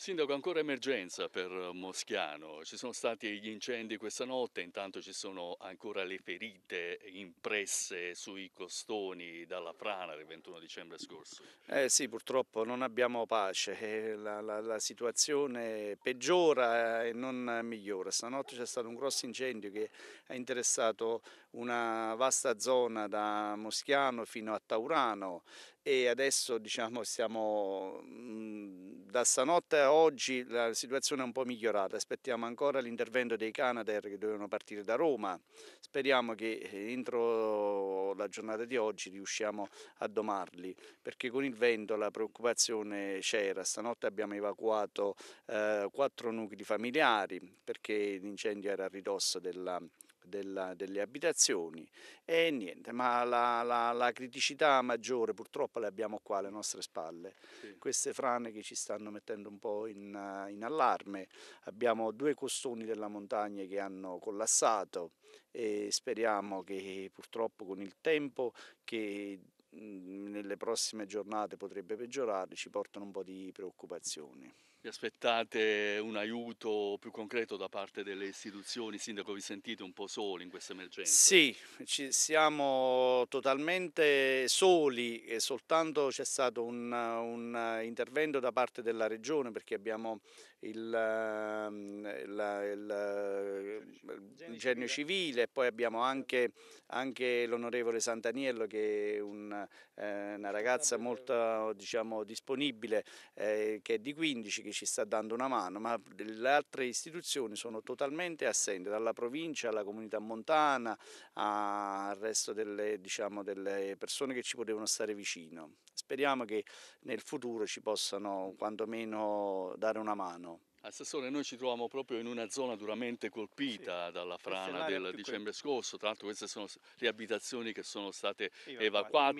Sindaco, ancora emergenza per eh, Moschiano. Ci sono stati gli incendi questa notte, intanto ci sono ancora le ferite impresse sui costoni dalla frana del 21 dicembre scorso. Eh sì, purtroppo non abbiamo pace, eh, la, la, la situazione peggiora e non migliora. Stanotte c'è stato un grosso incendio che ha interessato una vasta zona da Moschiano fino a Taurano e adesso diciamo siamo mhmm, da stanotte a oggi la situazione è un po' migliorata, aspettiamo ancora l'intervento dei Canadair che dovevano partire da Roma, speriamo che eh, entro la giornata di oggi riusciamo a domarli perché con il vento la preoccupazione c'era, stanotte abbiamo evacuato eh, quattro nuclei familiari perché l'incendio era a ridosso della della, delle abitazioni e niente, ma la, la, la, criticità maggiore purtroppo le abbiamo qua alle nostre spalle, sì. queste frane che ci stanno mettendo un po' in, in allarme, abbiamo due costoni della montagna che hanno collassato e speriamo che purtroppo con il tempo che nelle prossime giornate potrebbe peggiorare ci portano un po' di preoccupazioni. Vi aspettate un aiuto più concreto da parte delle istituzioni? Sindaco, vi sentite un po' soli in questa emergenza? Sì, ci siamo totalmente soli e soltanto c'è stato un, un, intervento da parte della Regione perché abbiamo il, ehm, la, il, ehm, il genio civile e poi abbiamo anche, anche l'onorevole Santaniello che è un, eh, una ragazza molto diciamo, disponibile eh, che è di 15 che ci sta dando una mano, ma le altre istituzioni sono totalmente assenti, dalla provincia alla comunità montana al resto delle, diciamo, delle persone che ci potevano stare vicino. Speriamo che nel futuro ci possano quantomeno dare una mano. Assessore, noi ci troviamo proprio in una zona duramente colpita sì, dalla frana del dicembre scorso, tra l'altro queste sono le abitazioni che sono state evacuate,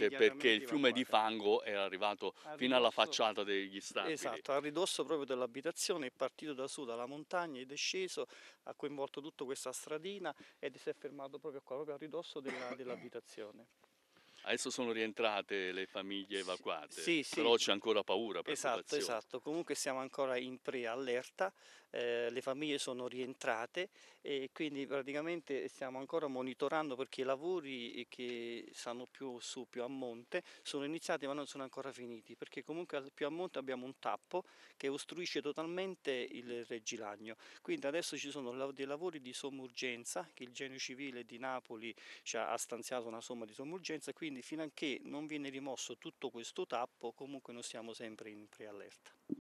evacuate perché il fiume evacuate. di fango è arrivato a fino ridosso, alla facciata degli stabili. Esatto, a ridosso proprio dell'abitazione è partito da su, dalla montagna, ed è sceso, ha coinvolto tutta questa stradina ed si è fermato proprio qua, proprio a ridosso dell'abitazione. Adesso sono rientrate le famiglie evacuate, sì, sì. però c'è ancora paura. Esatto, esatto. Comunque siamo ancora in preallerta eh, le famiglie sono rientrate e quindi praticamente stiamo ancora monitorando perché i lavori che stanno più su, più a monte, sono iniziati ma non sono ancora finiti perché comunque più a monte abbiamo un tappo che ostruisce totalmente il Reggilagno. Quindi adesso ci sono dei lavori di sommergenza che il Genio Civile di Napoli ci ha stanziato una somma di sommergenza, quindi fino a che non viene rimosso tutto questo tappo comunque noi siamo sempre in preallerta.